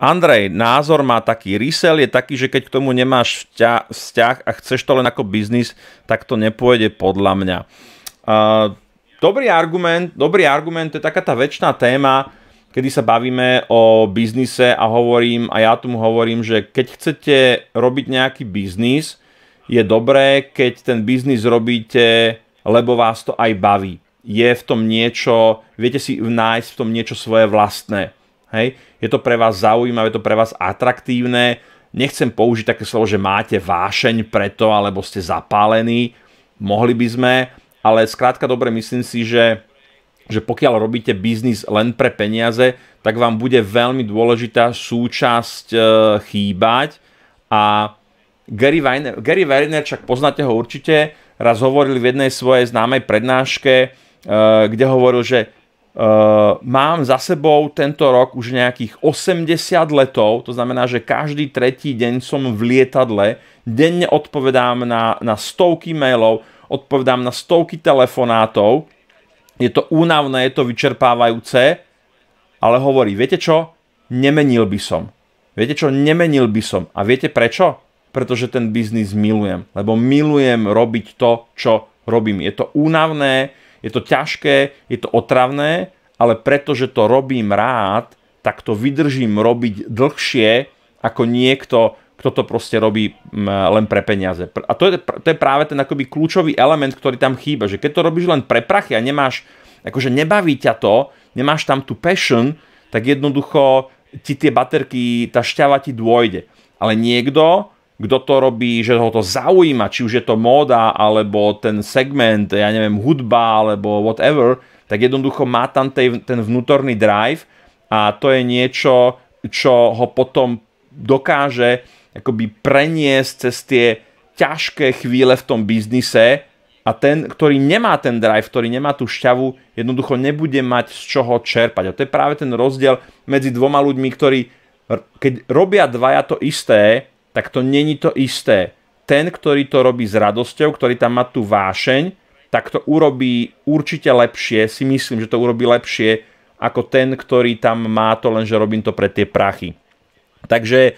Andrej, názor má taký, rysel, je taký, že keď k tomu nemáš vzťah a chceš to len ako biznis, tak to nepôjde podľa mňa. Uh, dobrý argument, dobrý argument, to je taká tá väčšiná téma, kedy sa bavíme o biznise a hovorím, a ja tomu hovorím, že keď chcete robiť nejaký biznis, je dobré, keď ten biznis robíte, lebo vás to aj baví. Je v tom niečo, viete si nájsť v tom niečo svoje vlastné. Hej? Je to pre vás zaujímavé, je to pre vás atraktívne. Nechcem použiť také slovo, že máte vášeň preto, alebo ste zapálení. Mohli by sme, ale skrátka dobre myslím si, že že pokiaľ robíte biznis len pre peniaze, tak vám bude veľmi dôležitá súčasť e, chýbať. A Gary Vayner, Gary Vayner, však poznáte ho určite, raz hovoril v jednej svojej známej prednáške, e, kde hovoril, že Eh, mám za sebou tento rok už nejakých 80 letov, to znamená, že každý tretí deň som v lietadle, denne odpovedám na, na stovky mailov, odpovedám na stovky telefonátov, je to únavné, je to vyčerpávajúce, ale hovorí, viete čo, nemenil by som. Viete čo, nemenil by som. A viete prečo? Pretože ten biznis milujem. Lebo milujem robiť to, čo robím. Je to únavné, je to ťažké, je to otravné, ale pretože to robím rád, tak to vydržím robiť dlhšie ako niekto, kto to proste robí len pre peniaze. A to je, to je práve ten akoby kľúčový element, ktorý tam chýba, že keď to robíš len pre prachy a nemáš, akože nebaví ťa to, nemáš tam tú passion, tak jednoducho ti tie baterky, tá šťava ti dôjde. Ale niekto, kto to robí, že ho to zaujíma, či už je to móda, alebo ten segment, ja neviem, hudba, alebo whatever, tak jednoducho má tam tej, ten vnútorný drive a to je niečo, čo ho potom dokáže akoby preniesť cez tie ťažké chvíle v tom biznise a ten, ktorý nemá ten drive, ktorý nemá tú šťavu, jednoducho nebude mať z čoho čerpať. A to je práve ten rozdiel medzi dvoma ľuďmi, ktorí keď robia dvaja to isté, tak to není to isté. Ten, ktorý to robí s radosťou, ktorý tam má tú vášeň, tak to urobí určite lepšie, si myslím, že to urobí lepšie ako ten, ktorý tam má to, lenže robím to pre tie prachy. Takže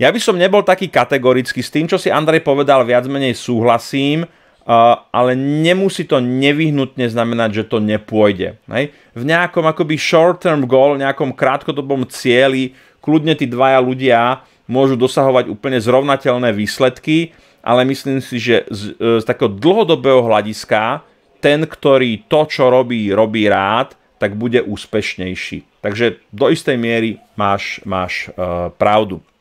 ja by som nebol taký kategorický. S tým, čo si Andrej povedal, viac menej súhlasím. Uh, ale nemusí to nevyhnutne znamenať, že to nepôjde. V nejakom akoby short-term goal, nejakom krátkodobom cieli, kľudne tí dvaja ľudia môžu dosahovať úplne zrovnateľné výsledky, ale myslím si, že z, e, z takého dlhodobého hľadiska ten, ktorý to, čo robí, robí rád, tak bude úspešnejší. Takže do istej miery máš, máš e, pravdu.